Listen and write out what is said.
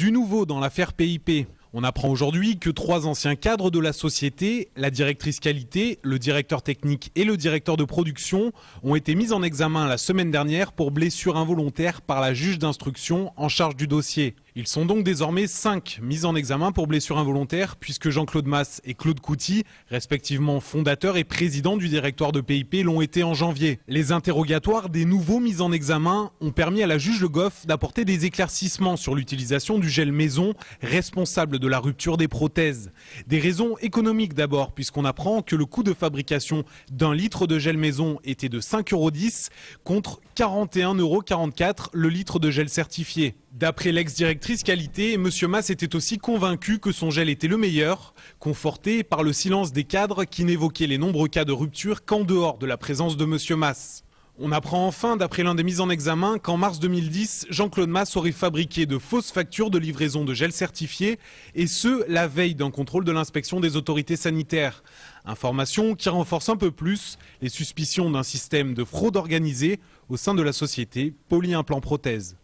Du nouveau dans l'affaire PIP, on apprend aujourd'hui que trois anciens cadres de la société, la directrice qualité, le directeur technique et le directeur de production, ont été mis en examen la semaine dernière pour blessure involontaire par la juge d'instruction en charge du dossier. Ils sont donc désormais 5 mis en examen pour blessure involontaire, puisque Jean-Claude Masse et Claude Couty, respectivement fondateur et président du directoire de PIP, l'ont été en janvier. Les interrogatoires des nouveaux mis en examen ont permis à la juge Le Goff d'apporter des éclaircissements sur l'utilisation du gel maison, responsable de la rupture des prothèses. Des raisons économiques d'abord, puisqu'on apprend que le coût de fabrication d'un litre de gel maison était de 5,10 euros contre 41,44 euros le litre de gel certifié. D'après l'ex-directrice qualité, M. Mass était aussi convaincu que son gel était le meilleur, conforté par le silence des cadres qui n'évoquaient les nombreux cas de rupture qu'en dehors de la présence de M. Mass. On apprend enfin, d'après l'un des mises en examen, qu'en mars 2010, Jean-Claude Mass aurait fabriqué de fausses factures de livraison de gel certifié, et ce, la veille d'un contrôle de l'inspection des autorités sanitaires. Information qui renforce un peu plus les suspicions d'un système de fraude organisée au sein de la société Polyimplant Prothèse.